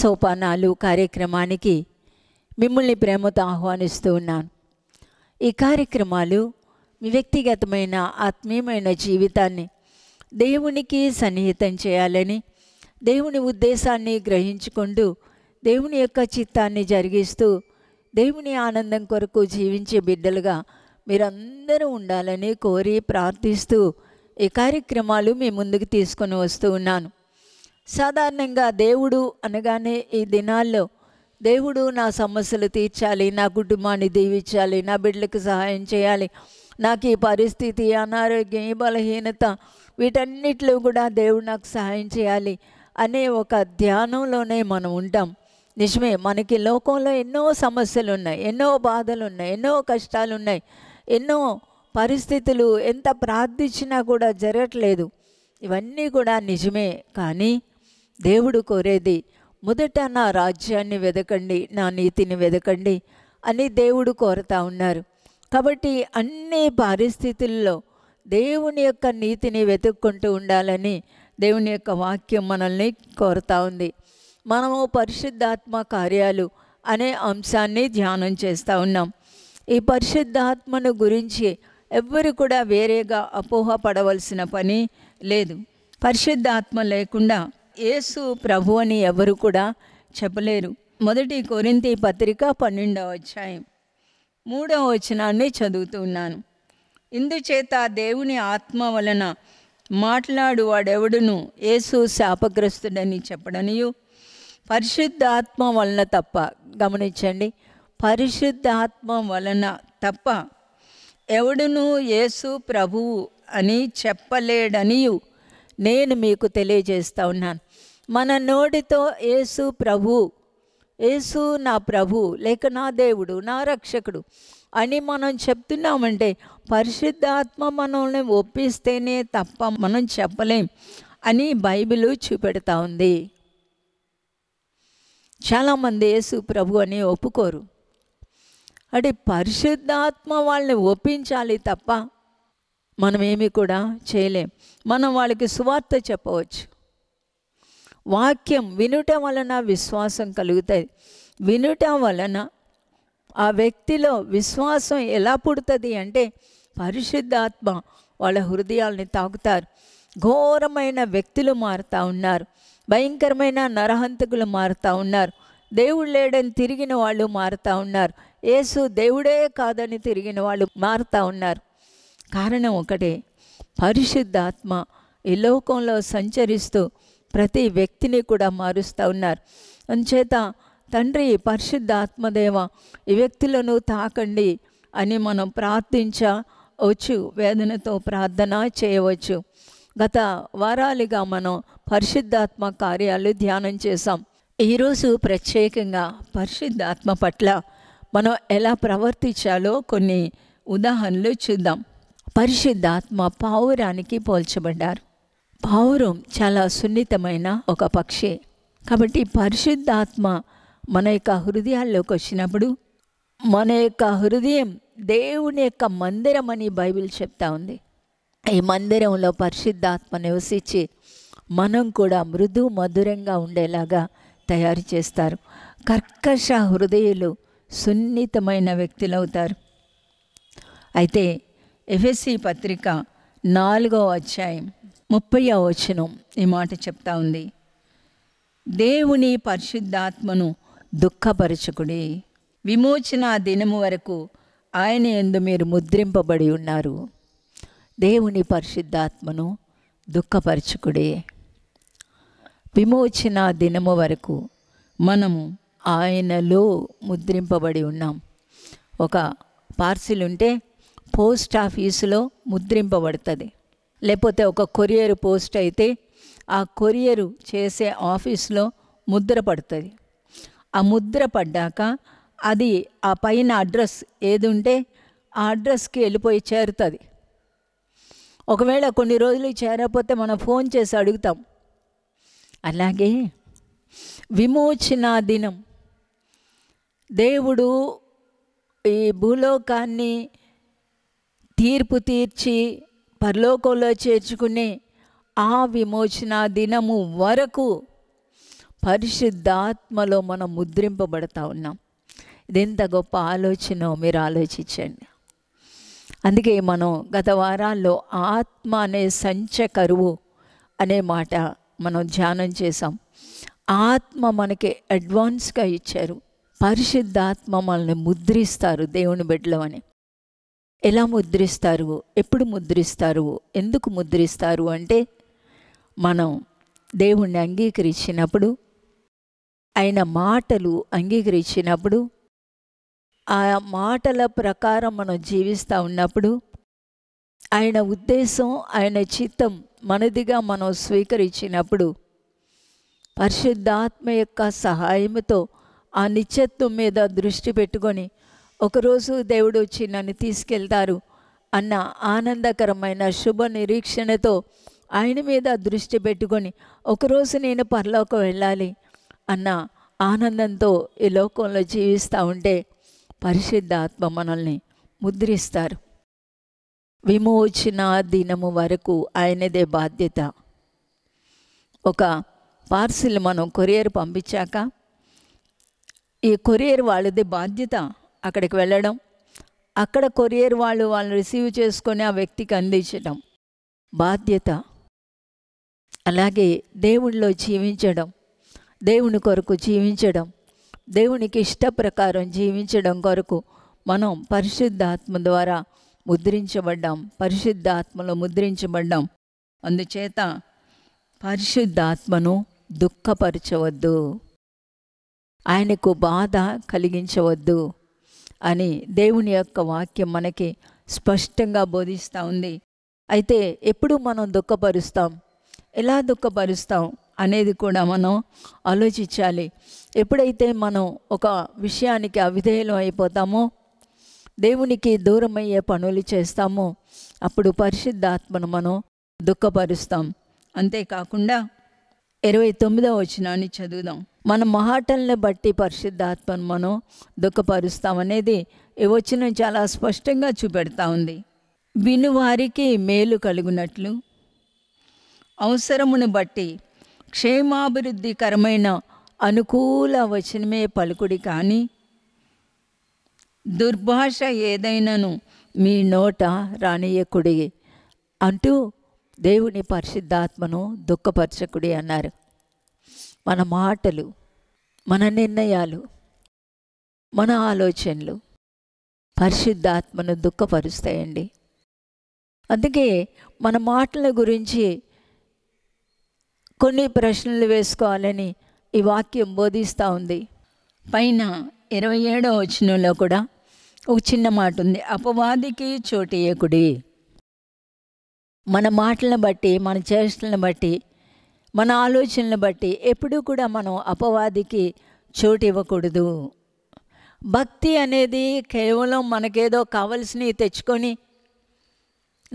సోపానాలు కార్యక్రమానికి మిమ్మల్ని ప్రేమతో ఆహ్వానిస్తూ ఉన్నాను ఈ కార్యక్రమాలు మీ వ్యక్తిగతమైన ఆత్మీయమైన జీవితాన్ని దేవునికి సన్నిహితం చేయాలని దేవుని ఉద్దేశాన్ని గ్రహించుకుంటూ దేవుని యొక్క చిత్తాన్ని జరిగిస్తూ దేవుని ఆనందం కొరకు జీవించే బిడ్డలుగా మీరందరూ ఉండాలని కోరి ప్రార్థిస్తూ ఈ కార్యక్రమాలు మీ ముందుకు తీసుకొని వస్తూ ఉన్నాను సాధారణంగా దేవుడు అనగానే ఈ దినాల్లో దేవుడు నా సమస్యలు తీర్చాలి నా కుటుంబాన్ని దీవించాలి నా బిడ్డలకు సహాయం చేయాలి నాకు ఈ పరిస్థితి అనారోగ్యం ఈ బలహీనత వీటన్నిటిలో కూడా దేవుడు నాకు సహాయం చేయాలి అనే ఒక ధ్యానంలోనే మనం ఉంటాం నిజమే మనకి లోకంలో ఎన్నో సమస్యలు ఉన్నాయి ఎన్నో బాధలు ఉన్నాయి ఎన్నో కష్టాలు ఉన్నాయి ఎన్నో పరిస్థితులు ఎంత ప్రార్థించినా కూడా జరగట్లేదు ఇవన్నీ కూడా నిజమే కానీ దేవుడు కోరేది మొదట నా రాజ్యాన్ని వెదకండి నా నీతిని వెదకండి అని దేవుడు కోరుతా ఉన్నారు కాబట్టి అన్ని పరిస్థితుల్లో దేవుని యొక్క నీతిని వెతుక్కుంటూ ఉండాలని దేవుని యొక్క వాక్యం మనల్ని కోరుతా ఉంది మనము పరిశుద్ధాత్మ కార్యాలు అనే అంశాన్ని ధ్యానం చేస్తూ ఉన్నాం ఈ పరిశుద్ధాత్మను గురించి ఎవ్వరు కూడా వేరేగా అపోహ పడవలసిన పని లేదు పరిశుద్ధాత్మ లేకుండా యేసు ప్రభు అని ఎవరు కూడా చెప్పలేరు మొదటి కొరింతి పత్రిక పన్నెండవ అధ్యాయం మూడవ వచనాన్ని చదువుతున్నాను ఇందుచేత దేవుని ఆత్మ వలన మాట్లాడు వాడెవడును యేసు శాపగ్రస్తుడని చెప్పడనియు పరిశుద్ధాత్మ వలన తప్ప గమనించండి పరిశుద్ధాత్మ వలన తప్ప ఎవడును యేసు ప్రభువు అని చెప్పలేడనియు నేను మీకు తెలియజేస్తా ఉన్నాను మన నోటితో ఏసు ప్రభు ఏసు నా ప్రభు లేక నా దేవుడు నా రక్షకుడు అని మనం చెప్తున్నామంటే పరిశుద్ధాత్మ మనల్ని ఒప్పిస్తేనే తప్ప మనం చెప్పలేం అని బైబిల్ చూపెడతా ఉంది చాలామంది యేసు ప్రభు అని ఒప్పుకోరు అంటే పరిశుద్ధాత్మ వాళ్ళని ఒప్పించాలి తప్ప మనం కూడా చేయలేం మనం వాళ్ళకి సువార్త చెప్పవచ్చు వాక్యం వినుట వలన విశ్వాసం కలుగుతుంది వినుట వలన ఆ వ్యక్తిలో విశ్వాసం ఎలా పుడుతుంది అంటే పరిశుద్ధాత్మ వాళ్ళ హృదయాల్ని తాకుతారు ఘోరమైన వ్యక్తులు మారుతూ ఉన్నారు భయంకరమైన నరహంతకులు మారుతూ ఉన్నారు దేవుడు లేడని తిరిగిన వాళ్ళు మారుతూ ఉన్నారు యేసు దేవుడే కాదని తిరిగిన వాళ్ళు మారుతూ ఉన్నారు కారణం ఒకటే పరిశుద్ధాత్మ ఈ లోకంలో సంచరిస్తూ ప్రతి వ్యక్తిని కూడా మారుస్తూ ఉన్నారు అంచేత తండ్రి పరిశుద్ధ ఆత్మదేవ ఈ వ్యక్తులను తాకండి అని మనం ప్రార్థించవచ్చు వేదనతో ప్రార్థన చేయవచ్చు గత వారాలుగా మనం పరిశుద్ధాత్మ కార్యాలు ధ్యానం చేశాం ఈరోజు ప్రత్యేకంగా పరిశుద్ధాత్మ పట్ల మనం ఎలా ప్రవర్తించాలో కొన్ని ఉదాహరణలు చూద్దాం పరిశుద్ధాత్మ పావురానికి పోల్చబడ్డారు పావురం చాలా సున్నితమైన ఒక పక్షి కాబట్టి పరిశుద్ధాత్మ మన యొక్క హృదయాల్లోకి వచ్చినప్పుడు మన యొక్క హృదయం దేవుని యొక్క మందిరం అని బైబిల్ చెప్తా ఉంది ఈ మందిరంలో పరిశుద్ధాత్మ నివసించి మనం కూడా మృదు మధురంగా ఉండేలాగా తయారు చేస్తారు కర్కశ హృదయులు సున్నితమైన వ్యక్తులు అవుతారు అయితే ఎఫ్ఎస్సి పత్రిక నాలుగో అధ్యాయం ముప్పై వచనం ఈ మాట చెప్తా ఉంది దేవుని పరిశుద్ధాత్మను దుఃఖపరచుకుని విమోచన దినము వరకు ఆయన ఎందు మీరు ముద్రింపబడి ఉన్నారు దేవుని పరిశుద్ధాత్మను దుఃఖపరచుకుడే విమోచన దినము వరకు మనము ఆయనలో ముద్రింపబడి ఉన్నాం ఒక పార్సిల్ ఉంటే పోస్ట్ ఆఫీసులో ముద్రింపబడుతుంది లేకపోతే ఒక కొరియర్ పోస్ట్ అయితే ఆ కొరియరు చేసే ఆఫీస్లో ముద్ర పడుతుంది ఆ ముద్ర పడ్డాక అది ఆ పైన అడ్రస్ ఏది ఉంటే ఆ అడ్రస్కి వెళ్ళిపోయి చేరుతుంది ఒకవేళ కొన్ని రోజులు చేరకపోతే మనం ఫోన్ చేసి అడుగుతాం అలాగే విమోచన దినం దేవుడు ఈ భూలోకాన్ని తీర్పు తీర్చి పరలోకంలో చేర్చుకునే ఆ విమోచన దినము వరకు పరిశుద్ధాత్మలో మనం ముద్రింపబడతా ఉన్నాం ఇదెంత గొప్ప ఆలోచనో మీరు ఆలోచించండి అందుకే మనం గత వారాల్లో ఆత్మ అనే సంచ కరువు అనే మాట మనం ధ్యానం చేసాం ఆత్మ మనకి అడ్వాన్స్గా ఇచ్చారు పరిశుద్ధాత్మ మనల్ని ముద్రిస్తారు దేవుని బిడ్డలో అని ఎలా ముద్రిస్తారు ఎప్పుడు ముద్రిస్తారు ఎందుకు ముద్రిస్తారు అంటే మనం దేవుణ్ణి అంగీకరించినప్పుడు ఆయన మాటలు అంగీకరించినప్పుడు ఆ మాటల ప్రకారం మనం జీవిస్తూ ఉన్నప్పుడు ఆయన ఉద్దేశం ఆయన చిత్తం మనదిగా మనం స్వీకరించినప్పుడు పరిశుద్ధాత్మ యొక్క సహాయంతో ఆ నిత్యత్వం మీద దృష్టి పెట్టుకొని ఒకరోజు దేవుడు వచ్చి నన్ను తీసుకెళ్తారు అన్న ఆనందకరమైన శుభ నిరీక్షణతో ఆయన మీద దృష్టి పెట్టుకొని ఒకరోజు నేను పరలోకం వెళ్ళాలి అన్న ఆనందంతో ఈ లోకంలో జీవిస్తూ ఉంటే పరిశుద్ధ ఆత్మ మనల్ని ముద్రిస్తారు విమోచన దినము వరకు ఆయనదే బాధ్యత ఒక పార్సిల్ మనం కొరియర్ పంపించాక ఈ కొరియర్ వాళ్ళది బాధ్యత అక్కడికి వెళ్ళడం అక్కడ కొరియర్ వాళ్ళు వాళ్ళు రిసీవ్ చేసుకొని ఆ వ్యక్తికి అందించడం బాధ్యత అలాగే దేవునిలో జీవించడం దేవుని కొరకు జీవించడం దేవునికి ఇష్ట ప్రకారం జీవించడం కొరకు మనం పరిశుద్ధాత్మ ద్వారా ముద్రించబడ్డాం పరిశుద్ధాత్మలో ముద్రించబడ్డాం అందుచేత పరిశుద్ధాత్మను దుఃఖపరచవద్దు ఆయనకు బాధ కలిగించవద్దు అని దేవుని యొక్క వాక్యం మనకి స్పష్టంగా బోధిస్తూ ఉంది అయితే ఎప్పుడు మనం దుఃఖపరుస్తాం ఎలా దుఃఖపరుస్తాం అనేది కూడా మనం ఆలోచించాలి ఎప్పుడైతే మనం ఒక విషయానికి అవిధేయులం అయిపోతామో దేవునికి దూరమయ్యే పనులు చేస్తామో అప్పుడు పరిశుద్ధాత్మను మనం దుఃఖపరుస్తాం అంతేకాకుండా ఇరవై తొమ్మిదో వచ్చినాన్ని చదువుదాం మన మాటల్ని బట్టి పరిశుద్ధాత్మను మనం దుఃఖపరుస్తామనేది వచ్చిన చాలా స్పష్టంగా చూపెడతా ఉంది వినువారికి మేలు కలుగునట్లు అవసరమును బట్టి క్షేమాభివృద్ధికరమైన అనుకూల వచనమే పలుకుడి కానీ దుర్భాష ఏదైనాను మీ నోట రానియకుడి అంటూ దేవుని పరిశుద్ధాత్మను దుఃఖపరచకుడి అన్నారు మన మాటలు మన నిర్ణయాలు మన ఆలోచనలు పరిశుద్ధాత్మను దుఃఖపరుస్తాయండి అందుకే మన మాటల గురించి కొన్ని ప్రశ్నలు వేసుకోవాలని ఈ వాక్యం బోధిస్తూ ఉంది పైన ఇరవై ఏడో వచనంలో కూడా ఒక చిన్న మాట ఉంది అపవాదికి చోటియకుడి మన మాటలను బట్టి మన చేష్టలను బట్టి మన ఆలోచనలు బట్టి ఎప్పుడూ కూడా మనం అపవాదికి చోటు ఇవ్వకూడదు భక్తి అనేది కేవలం మనకేదో కావలసినవి తెచ్చుకొని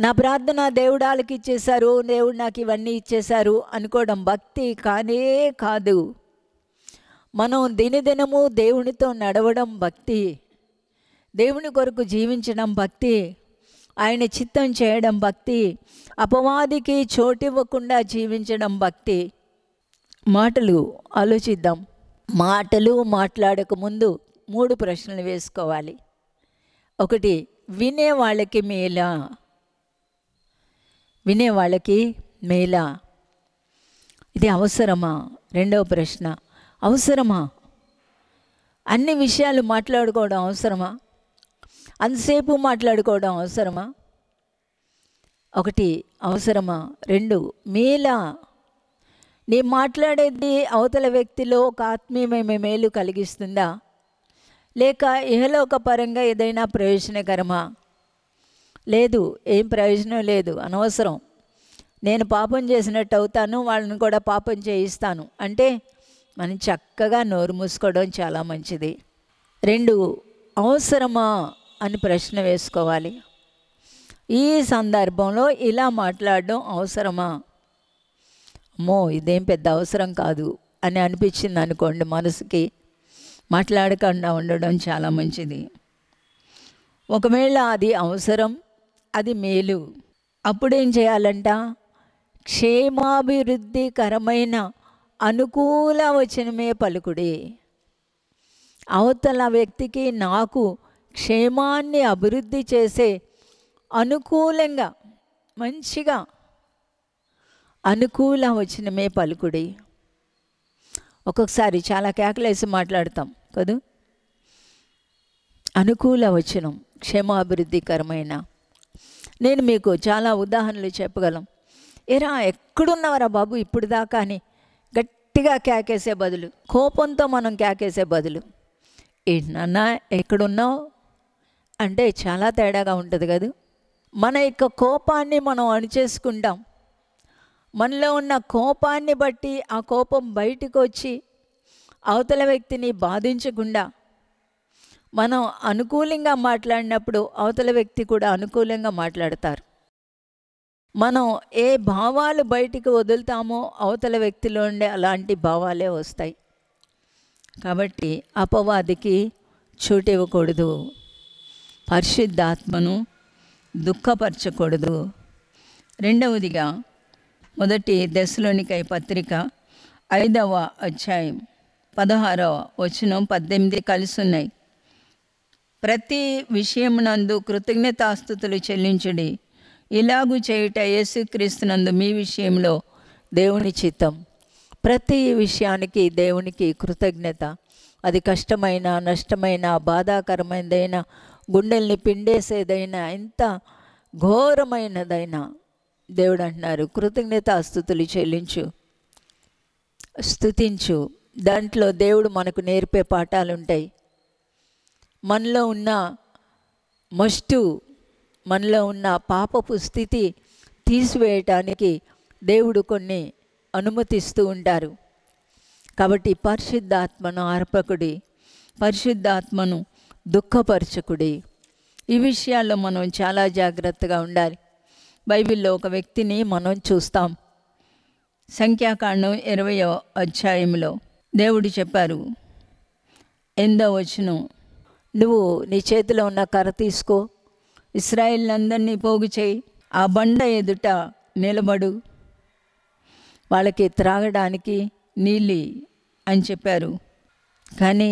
నా ప్రార్థన దేవుడాలకి ఇచ్చేశారు దేవుడు నాకు ఇవన్నీ ఇచ్చేశారు అనుకోవడం భక్తి కానే కాదు మనం దినదినము దేవునితో నడవడం భక్తి దేవుని కొరకు జీవించడం భక్తి ఆయన చిత్తం చేయడం భక్తి అపవాదికి చోటివ్వకుండా జీవించడం భక్తి మాటలు ఆలోచిద్దాం మాటలు మాట్లాడక ముందు మూడు ప్రశ్నలు వేసుకోవాలి ఒకటి వినే వాళ్ళకి మేలా వినే వాళ్ళకి మేలా ఇది అవసరమా రెండవ ప్రశ్న అవసరమా అన్ని విషయాలు మాట్లాడుకోవడం అవసరమా అంతసేపు మాట్లాడుకోవడం అవసరమా ఒకటి అవసరమా రెండు మీలా నీ మాట్లాడేది అవతల వ్యక్తిలో ఒక ఆత్మీయమైన మేలు కలిగిస్తుందా లేక ఇహలోక పరంగా ఏదైనా ప్రయోజనకరమా లేదు ఏం ప్రయోజనం లేదు అనవసరం నేను పాపం చేసినట్టు అవుతాను వాళ్ళని కూడా పాపం చేయిస్తాను అంటే మనం చక్కగా నోరు మూసుకోవడం చాలా మంచిది రెండు అవసరమా అని ప్రశ్న వేసుకోవాలి ఈ సందర్భంలో ఇలా మాట్లాడడం అవసరమా అమ్మో ఇదేం పెద్ద అవసరం కాదు అని అనిపించింది అనుకోండి మనసుకి మాట్లాడకుండా ఉండడం చాలా మంచిది ఒకవేళ అది అవసరం అది మేలు అప్పుడేం చేయాలంట క్షేమాభివృద్ధికరమైన అనుకూల వచనమే పలుకుడి అవతల వ్యక్తికి నాకు క్షేమాన్ని అభివృద్ధి చేసే అనుకూలంగా మంచిగా అనుకూల వచనమే పలుకుడి ఒక్కొక్కసారి చాలా కేకలేసి మాట్లాడతాం కదూ అనుకూల వచనం క్షేమాభివృద్ధికరమైన నేను మీకు చాలా ఉదాహరణలు చెప్పగలం ఏరా ఎక్కడున్నవరా బాబు ఇప్పుడు దాకా అని గట్టిగా కేకేసే బదులు కోపంతో మనం కేకేసే బదులు ఏంటన్నా ఎక్కడున్నావు అంటే చాలా తేడాగా ఉంటుంది కదా మన యొక్క కోపాన్ని మనం అణిచేసుకుంటాం మనలో ఉన్న కోపాన్ని బట్టి ఆ కోపం బయటకు వచ్చి అవతల వ్యక్తిని బాధించకుండా మనం అనుకూలంగా మాట్లాడినప్పుడు అవతల వ్యక్తి కూడా అనుకూలంగా మాట్లాడతారు మనం ఏ భావాలు బయటికి వదులుతామో అవతల వ్యక్తిలో ఉండే అలాంటి భావాలే వస్తాయి కాబట్టి అపవాదికి చోటివ్వకూడదు పరిశుద్ధాత్మను దుఃఖపరచకూడదు రెండవదిగా మొదటి దశలోనికై పత్రిక ఐదవ అధ్యాయం పదహారవ వచనం పద్దెనిమిది కలిసి ఉన్నాయి ప్రతి విషయమునందు కృతజ్ఞతాస్థుతులు చెల్లించుడి ఇలాగు చేయుట యేసుక్రీస్తునందు మీ విషయంలో దేవుని చిత్తం ప్రతి విషయానికి దేవునికి కృతజ్ఞత అది కష్టమైన నష్టమైన బాధాకరమైనదైనా గుండెల్ని పిండేసేదైనా ఎంత ఘోరమైనదైనా దేవుడు అంటున్నారు కృతజ్ఞత అస్థుతులు చెల్లించు స్థుతించు దాంట్లో దేవుడు మనకు నేర్పే పాఠాలు ఉంటాయి మనలో ఉన్న మస్టు మనలో ఉన్న పాపపు స్థితి తీసివేయటానికి దేవుడు కొన్ని అనుమతిస్తూ ఉంటారు కాబట్టి పరిశుద్ధాత్మను ఆర్పకుడి పరిశుద్ధాత్మను దుఃఖపరచకుడి ఈ విషయాల్లో మనం చాలా జాగ్రత్తగా ఉండాలి బైబిల్లో ఒక వ్యక్తిని మనం చూస్తాం సంఖ్యాకాండం ఇరవయో అధ్యాయంలో దేవుడు చెప్పారు ఎందో వచ్చును నువ్వు నీ చేతిలో ఉన్న కర్ర తీసుకో ఇస్రాయిల్నందరినీ పోగు చేయి ఆ బండ ఎదుట నిలబడు వాళ్ళకి త్రాగడానికి నీళ్ళు అని చెప్పారు కానీ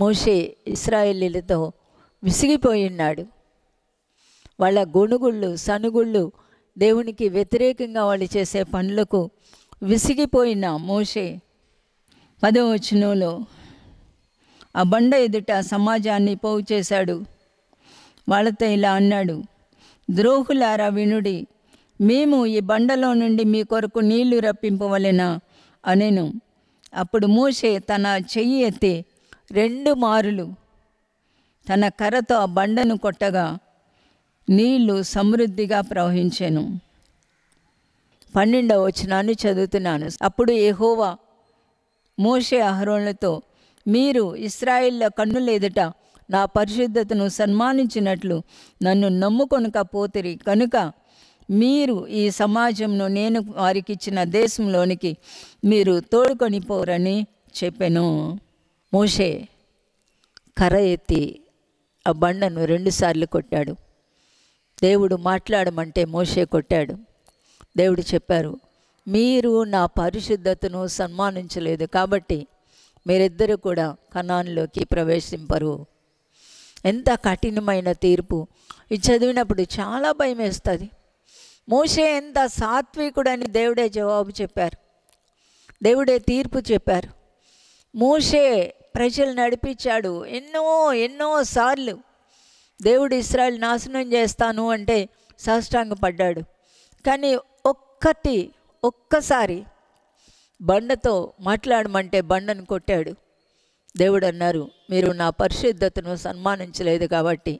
మోషే ఇస్రాయేలీలతో విసిగిపోయి ఉన్నాడు వాళ్ళ గొణుగుళ్ళు సనుగుళ్ళు దేవునికి వ్యతిరేకంగా వాళ్ళు చేసే పనులకు విసిగిపోయిన మోషే పదవచనంలో ఆ బండ ఎదుట సమాజాన్ని పోగు చేశాడు వాళ్ళతో ఇలా అన్నాడు ద్రోహులారా వినుడి మేము ఈ బండలో నుండి మీ కొరకు నీళ్లు రప్పింపవలెనా అనేను అప్పుడు మోషే తన చెయ్యి ఎత్తి రెండు మారులు తన కర్రతో ఆ బండను కొట్టగా నీళ్లు సమృద్ధిగా ప్రవహించాను పన్నెండవ వచనాన్ని చదువుతున్నాను అప్పుడు ఏహోవా మోషే అహరోన్లతో మీరు ఇస్రాయిల్లో కన్నులేదుట నా పరిశుద్ధతను సన్మానించినట్లు నన్ను నమ్ముకొనుక పోతిరి కనుక మీరు ఈ సమాజంను నేను వారికి ఇచ్చిన దేశంలోనికి మీరు తోడుకొని పోరని చెప్పాను మోషే కర్ర ఎత్తి ఆ బండను రెండుసార్లు కొట్టాడు దేవుడు మాట్లాడమంటే మోషే కొట్టాడు దేవుడు చెప్పారు మీరు నా పరిశుద్ధతను సన్మానించలేదు కాబట్టి మీరిద్దరూ కూడా కణాన్లోకి ప్రవేశింపరు ఎంత కఠినమైన తీర్పు ఇది చదివినప్పుడు చాలా భయం వేస్తుంది మోసే ఎంత సాత్వికుడని దేవుడే జవాబు చెప్పారు దేవుడే తీర్పు చెప్పారు మోషే ప్రజలు నడిపించాడు ఎన్నో ఎన్నో సార్లు దేవుడు ఇస్రాయల్ నాశనం చేస్తాను అంటే సాష్టాంగపడ్డాడు కానీ ఒక్కటి ఒక్కసారి బండతో మాట్లాడమంటే బండను కొట్టాడు దేవుడు అన్నారు మీరు నా పరిశుద్ధతను సన్మానించలేదు కాబట్టి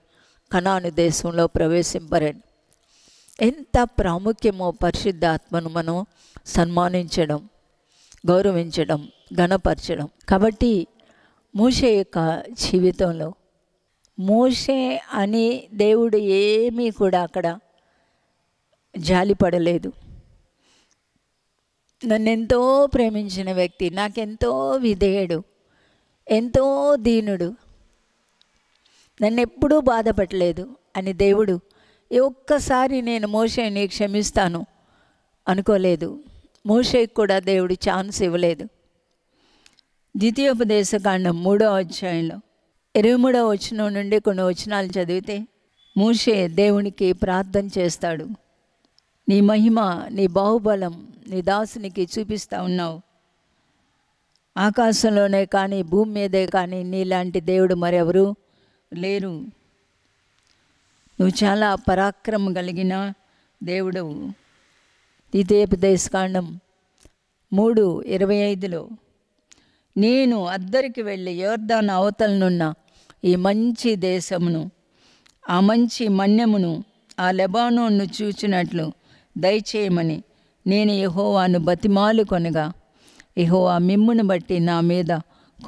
కణాను దేశంలో ప్రవేశింపరని ఎంత ప్రాముఖ్యమో పరిశుద్ధాత్మను మనం సన్మానించడం గౌరవించడం ఘనపరచడం కాబట్టి మోషే యొక్క జీవితంలో మూషే అని దేవుడు ఏమీ కూడా అక్కడ జాలిపడలేదు నన్ను ఎంతో ప్రేమించిన వ్యక్తి నాకెంతో విధేయుడు ఎంతో దీనుడు నన్ను ఎప్పుడూ బాధపడలేదు అని దేవుడు ఒక్కసారి నేను మోషేని క్షమిస్తాను అనుకోలేదు మోషేకి కూడా దేవుడు ఛాన్స్ ఇవ్వలేదు ద్వితీయోపదేశకాండం మూడో అధ్యాయంలో ఇరవై మూడో వచనం నుండి కొన్ని వచనాలు చదివితే మూషే దేవునికి ప్రార్థన చేస్తాడు నీ మహిమ నీ బాహుబలం నీ దాసునికి చూపిస్తూ ఉన్నావు ఆకాశంలోనే కానీ భూమి మీదే కానీ నీలాంటి దేవుడు మరెవరు లేరు నువ్వు చాలా పరాక్రమం కలిగిన దేవుడవు ద్వితీయోపదేశకాండం మూడు ఇరవై ఐదులో నేను అద్దరికి వెళ్ళి యోర్ధాన్ అవతలనున్న ఈ మంచి దేశమును ఆ మంచి మన్యమును ఆ లెబానోన్ను చూచినట్లు దయచేయమని నేను యహోవాను బతిమాలు కొనగా యహోవా మిమ్మును బట్టి నా మీద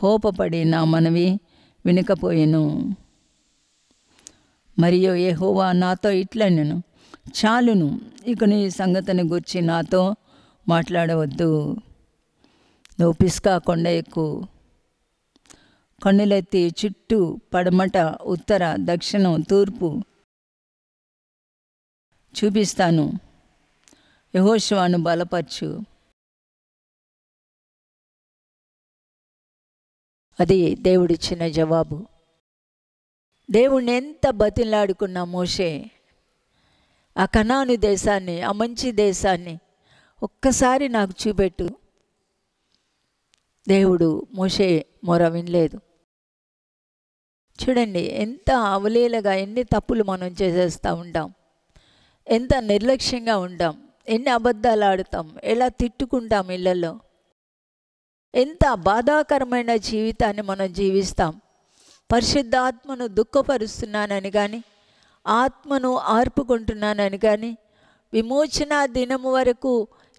కోపపడి నా మనవి వినకపోయాను మరియు యహోవా నాతో ఇట్లనెను చాలును ఇక నీ సంగతిని గురించి నాతో మాట్లాడవద్దు నువ్వు కొండ ఎక్కు కన్నులెత్తి చుట్టూ పడమట ఉత్తర దక్షిణం తూర్పు చూపిస్తాను యహోశివాను బలపరచు అది దేవుడిచ్చిన జవాబు దేవుణ్ణి ఎంత బతిలాడుకున్న మోషే ఆ కణాను దేశాన్ని ఆ మంచి దేశాన్ని ఒక్కసారి నాకు చూపెట్టు దేవుడు మోషే మొర వినలేదు చూడండి ఎంత అవలీలగా ఎన్ని తప్పులు మనం చేసేస్తూ ఉంటాం ఎంత నిర్లక్ష్యంగా ఉంటాం ఎన్ని అబద్ధాలు ఆడుతాం ఎలా తిట్టుకుంటాం ఇళ్ళల్లో ఎంత బాధాకరమైన జీవితాన్ని మనం జీవిస్తాం పరిశుద్ధాత్మను దుఃఖపరుస్తున్నానని కానీ ఆత్మను ఆర్పుకుంటున్నానని కానీ విమోచన దినము వరకు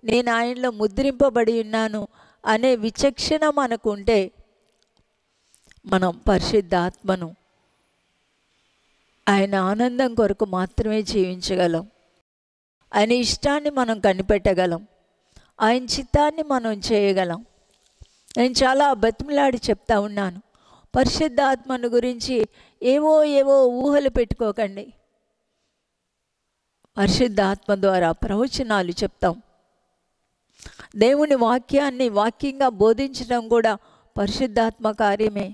నేను ఆయనలో ముద్రింపబడి ఉన్నాను అనే విచక్షణ మనకుంటే మనం పరిశుద్ధాత్మను ఆయన ఆనందం కొరకు మాత్రమే జీవించగలం ఆయన ఇష్టాన్ని మనం కనిపెట్టగలం ఆయన చిత్తాన్ని మనం చేయగలం నేను చాలా బతిమిలాడి చెప్తా ఉన్నాను పరిశుద్ధాత్మను గురించి ఏవో ఏవో ఊహలు పెట్టుకోకండి పరిశుద్ధాత్మ ద్వారా ప్రవచనాలు చెప్తాం దేవుని వాక్యాన్ని వాక్యంగా బోధించడం కూడా పరిశుద్ధాత్మ కార్యమే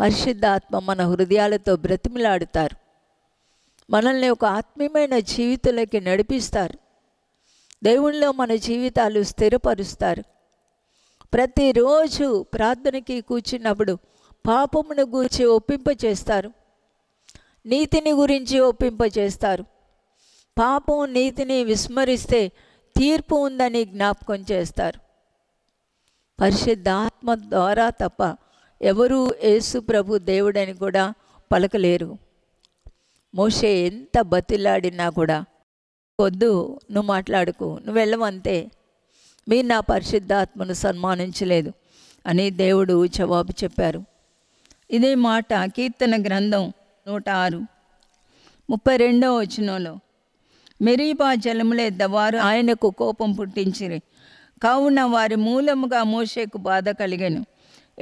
పరిశుద్ధాత్మ మన హృదయాలతో బ్రతిమిలాడుతారు మనల్ని ఒక ఆత్మీయమైన జీవితంలోకి నడిపిస్తారు దేవునిలో మన జీవితాలు స్థిరపరుస్తారు ప్రతిరోజు ప్రార్థనకి కూర్చున్నప్పుడు పాపమును గూర్చి ఒప్పింపచేస్తారు నీతిని గురించి ఒప్పింపచేస్తారు పాపం నీతిని విస్మరిస్తే తీర్పు ఉందని జ్ఞాపకం చేస్తారు పరిశుద్ధాత్మ ద్వారా తప్ప ఎవరూ యేసు ప్రభు దేవుడని కూడా పలకలేరు మోషే ఎంత బతిలాడినా కూడా వద్దు నువ్వు మాట్లాడుకు నువ్వు వెళ్ళవంతే మీరు నా పరిశుద్ధాత్మను సన్మానించలేదు అని దేవుడు జవాబు చెప్పారు ఇదే మాట కీర్తన గ్రంథం నూట ఆరు ముప్పై రెండవ వచనంలో మెరీబా జలములెద్ద వారు ఆయనకు కోపం పుట్టించిరి కావున వారి మూలముగా మోషేకు బాధ కలిగాను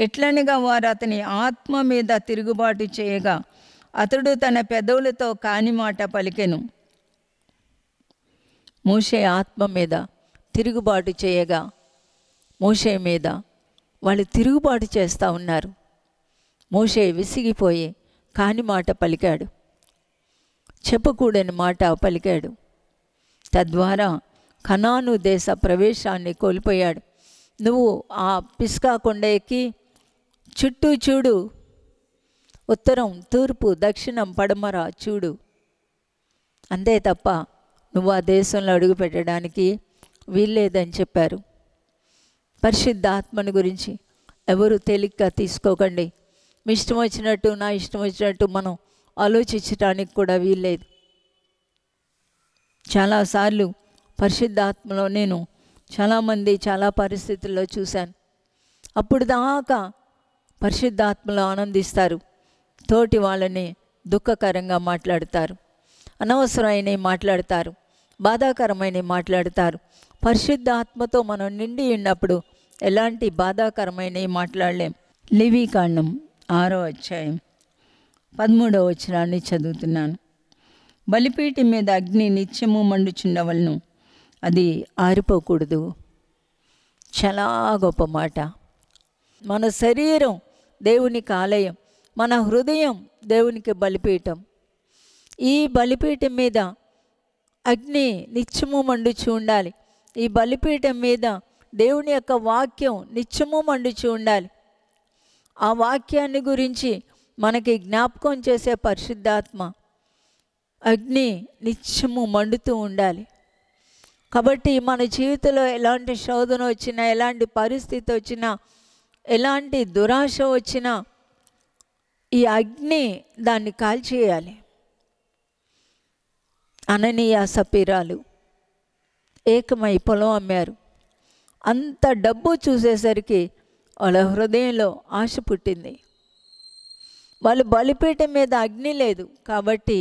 ఎట్లనిగా వారు అతని ఆత్మ మీద తిరుగుబాటు చేయగా అతడు తన పెదవులతో కాని మాట పలికెను మూసే ఆత్మ మీద తిరుగుబాటు చేయగా మూసే మీద వాళ్ళు తిరుగుబాటు చేస్తూ ఉన్నారు మూసే విసిగిపోయి కాని మాట పలికాడు చెప్పకూడని మాట పలికాడు తద్వారా ఖనాను దేశ ప్రవేశాన్ని కోల్పోయాడు నువ్వు ఆ పిస్కా కొండ ఎక్కి చుట్టూ చూడు ఉత్తరం తూర్పు దక్షిణం పడమర చూడు అంతే తప్ప నువ్వు ఆ దేశంలో అడుగుపెట్టడానికి వీల్లేదని చెప్పారు పరిశుద్ధాత్మను గురించి ఎవరు తేలిగ్గా తీసుకోకండి మీ ఇష్టం వచ్చినట్టు నా ఇష్టం వచ్చినట్టు మనం ఆలోచించడానికి కూడా వీల్లేదు చాలాసార్లు పరిశుద్ధాత్మలో నేను చాలామంది చాలా పరిస్థితుల్లో చూశాను అప్పుడు దాకా పరిశుద్ధాత్మలో ఆనందిస్తారు తోటి వాళ్ళని దుఃఖకరంగా మాట్లాడతారు అనవసరమైన మాట్లాడతారు బాధాకరమైన మాట్లాడతారు పరిశుద్ధాత్మతో మనం నిండి ఉన్నప్పుడు ఎలాంటి బాధాకరమైన మాట్లాడలేం లివి ఆరో అధ్యాయం పదమూడవ వచ్చినాన్ని చదువుతున్నాను బలిపీఠం మీద అగ్ని నిత్యము మండుచుండవలను అది ఆరిపోకూడదు చాలా గొప్ప మాట మన శరీరం దేవునికి ఆలయం మన హృదయం దేవునికి బలిపీఠం ఈ బలిపీఠం మీద అగ్ని నిత్యము మండుచి ఉండాలి ఈ బలిపీఠం మీద దేవుని యొక్క వాక్యం నిత్యము మండుచి ఉండాలి ఆ వాక్యాన్ని గురించి మనకి జ్ఞాపకం చేసే పరిశుద్ధాత్మ అగ్ని నిత్యము మండుతూ ఉండాలి కాబట్టి మన జీవితంలో ఎలాంటి శోధన వచ్చినా ఎలాంటి పరిస్థితి వచ్చినా ఎలాంటి దురాశ వచ్చినా ఈ అగ్ని దాన్ని కాల్చేయాలి అననీయ సపీరాలు ఏకమై పొలం అమ్మారు అంత డబ్బు చూసేసరికి వాళ్ళ హృదయంలో ఆశ పుట్టింది వాళ్ళు బలిపీఠం మీద అగ్ని లేదు కాబట్టి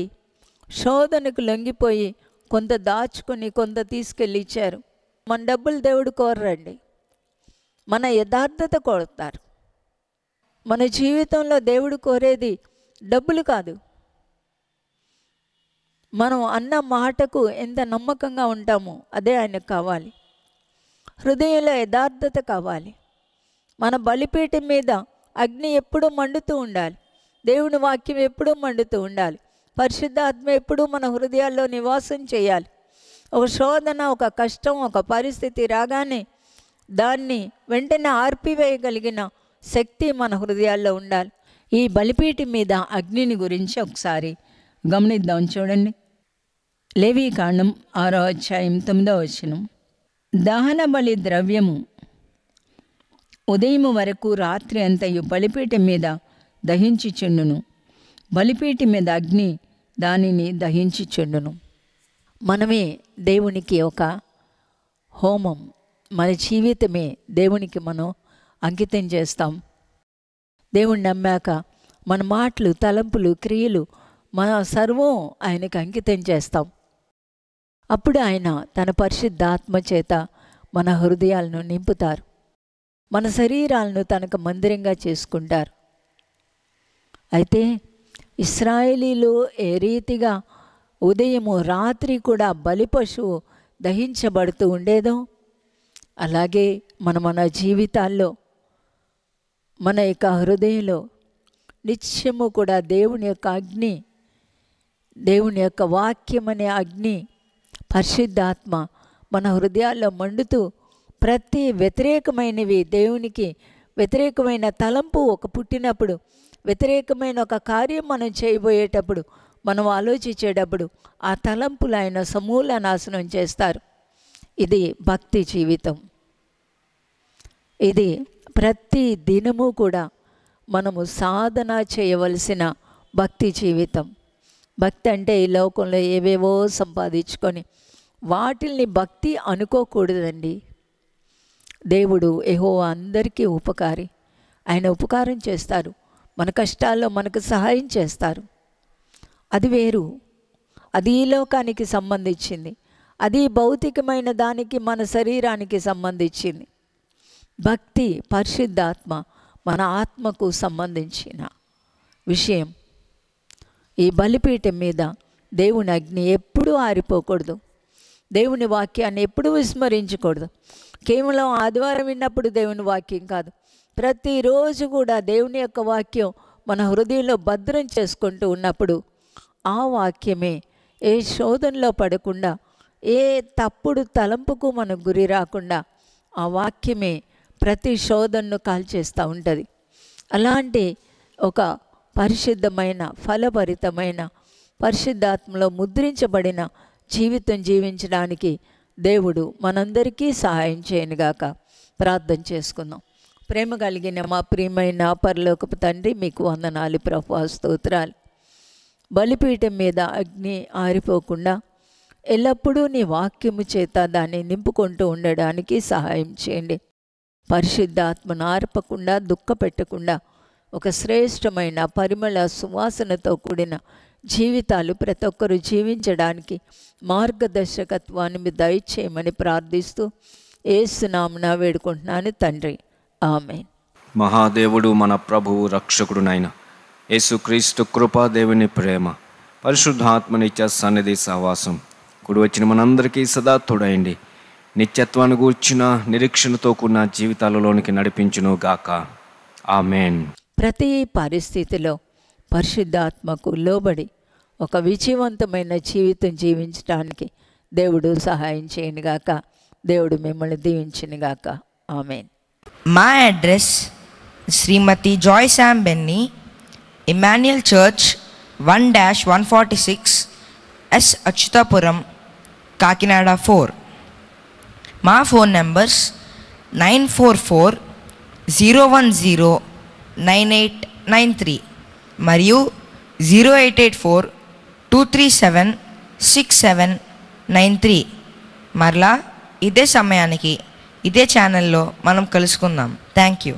శోధనకు లొంగిపోయి కొంత దాచుకొని కొంత తీసుకెళ్ళి ఇచ్చారు మన డబ్బులు దేవుడు కోరరండి మన యథార్థత కోరుతారు మన జీవితంలో దేవుడు కోరేది డబ్బులు కాదు మనం అన్న మాటకు ఎంత నమ్మకంగా ఉంటామో అదే ఆయనకు కావాలి హృదయంలో యథార్థత కావాలి మన బలిపీఠం మీద అగ్ని ఎప్పుడూ మండుతూ ఉండాలి దేవుని వాక్యం ఎప్పుడూ మండుతూ ఉండాలి ఆత్మ ఎప్పుడూ మన హృదయాల్లో నివాసం చేయాలి ఒక శోధన ఒక కష్టం ఒక పరిస్థితి రాగానే దాన్ని వెంటనే ఆర్పివేయగలిగిన శక్తి మన హృదయాల్లో ఉండాలి ఈ బలిపీటి మీద అగ్నిని గురించి ఒకసారి గమనిద్దాం చూడండి లేవీకాండం ఆరో అధ్యాయం తొమ్మిదో వచనం దహన బలి ద్రవ్యము ఉదయం వరకు రాత్రి అంతయు బలిపీటి మీద దహించుచుండును బలిపీటి మీద అగ్ని దానిని దహించి చెండును మనమే దేవునికి ఒక హోమం మన జీవితమే దేవునికి మనం అంకితం చేస్తాం దేవుణ్ణి నమ్మాక మన మాటలు తలంపులు క్రియలు మన సర్వం ఆయనకు అంకితం చేస్తాం అప్పుడు ఆయన తన పరిశుద్ధాత్మ చేత మన హృదయాలను నింపుతారు మన శరీరాలను తనకు మందిరంగా చేసుకుంటారు అయితే ఇస్రాయేలీలు ఏ రీతిగా ఉదయము రాత్రి కూడా బలిపశువు దహించబడుతూ ఉండేదో అలాగే మన మన జీవితాల్లో మన యొక్క హృదయంలో నిత్యము కూడా దేవుని యొక్క అగ్ని దేవుని యొక్క వాక్యం అనే అగ్ని పరిశుద్ధాత్మ మన హృదయాల్లో మండుతూ ప్రతి వ్యతిరేకమైనవి దేవునికి వ్యతిరేకమైన తలంపు ఒక పుట్టినప్పుడు వ్యతిరేకమైన ఒక కార్యం మనం చేయబోయేటప్పుడు మనం ఆలోచించేటప్పుడు ఆ తలంపులు ఆయన సమూల నాశనం చేస్తారు ఇది భక్తి జీవితం ఇది ప్రతి దినము కూడా మనము సాధన చేయవలసిన భక్తి జీవితం భక్తి అంటే ఈ లోకంలో ఏవేవో సంపాదించుకొని వాటిల్ని భక్తి అనుకోకూడదండి దేవుడు ఏహో అందరికీ ఉపకారి ఆయన ఉపకారం చేస్తారు మన కష్టాల్లో మనకు సహాయం చేస్తారు అది వేరు అది ఈ లోకానికి సంబంధించింది అది భౌతికమైన దానికి మన శరీరానికి సంబంధించింది భక్తి పరిశుద్ధాత్మ మన ఆత్మకు సంబంధించిన విషయం ఈ బలిపీఠం మీద దేవుని అగ్ని ఎప్పుడూ ఆరిపోకూడదు దేవుని వాక్యాన్ని ఎప్పుడూ విస్మరించకూడదు కేవలం ఆదివారం విన్నప్పుడు దేవుని వాక్యం కాదు ప్రతిరోజు కూడా దేవుని యొక్క వాక్యం మన హృదయంలో భద్రం చేసుకుంటూ ఉన్నప్పుడు ఆ వాక్యమే ఏ శోధనలో పడకుండా ఏ తప్పుడు తలంపుకు మనకు గురి రాకుండా ఆ వాక్యమే ప్రతి శోధనను కాల్చేస్తూ ఉంటుంది అలాంటి ఒక పరిశుద్ధమైన ఫలభరితమైన పరిశుద్ధాత్మలో ముద్రించబడిన జీవితం జీవించడానికి దేవుడు మనందరికీ సహాయం చేయనుగాక ప్రార్థన చేసుకుందాం ప్రేమ కలిగిన మా ప్రియమైన పరలోకపు తండ్రి మీకు వందనాలు ప్రభా స్తోత్రాలు బలిపీఠం మీద అగ్ని ఆరిపోకుండా ఎల్లప్పుడూ నీ వాక్యము చేత దాన్ని నింపుకుంటూ ఉండడానికి సహాయం చేయండి పరిశుద్ధాత్మను ఆర్పకుండా దుఃఖ పెట్టకుండా ఒక శ్రేష్టమైన పరిమళ సువాసనతో కూడిన జీవితాలు ప్రతి ఒక్కరు జీవించడానికి మార్గదర్శకత్వాన్ని దయచేయమని ప్రార్థిస్తూ ఏసునామున వేడుకుంటున్నాను తండ్రి ఆమె మహాదేవుడు మన ప్రభువు రక్షకుడు నాయన యేసుక్రీస్తు కృపా దేవుని ప్రేమ పరిశుద్ధాత్మనిత్య సన్నిధి సహవాసం కుడి వచ్చిన మనందరికీ సదా తోడయండి నిత్యత్వాన్ని కూర్చున్న నిరీక్షణతో కూడిన జీవితాలలోనికి నడిపించును గాక ఆమెన్ ప్రతి పరిస్థితిలో పరిశుద్ధాత్మకు లోబడి ఒక విజయవంతమైన జీవితం జీవించడానికి దేవుడు సహాయం చేయనిగాక దేవుడు మిమ్మల్ని దీవించినగాక ఆమెన్ మా address Srimati Joy Sam Benny Emmanuel church one dash one forty six S Atchutapuram Kakinada four మా phone numbers nine four four zero one zero nine eight nine three మరియు zero eight eight four two three seven six seven nine three మరలా ఇదే సమయానికి ఇదే ఛానల్లో మనం కలుసుకుందాం thank you